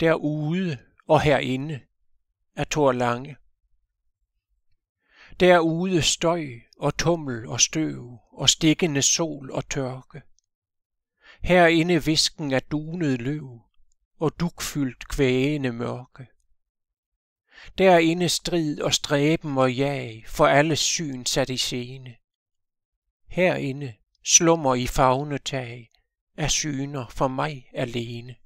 derude og herinde af Thor Lange. Derude støj og tummel og støv og stikkende sol og tørke. Herinde visken af dunet løv og dukfyldt kvægende mørke. Derinde strid og stræben og jag for alle syn sat i scene. Herinde slummer i fagnetag af syner for mig alene.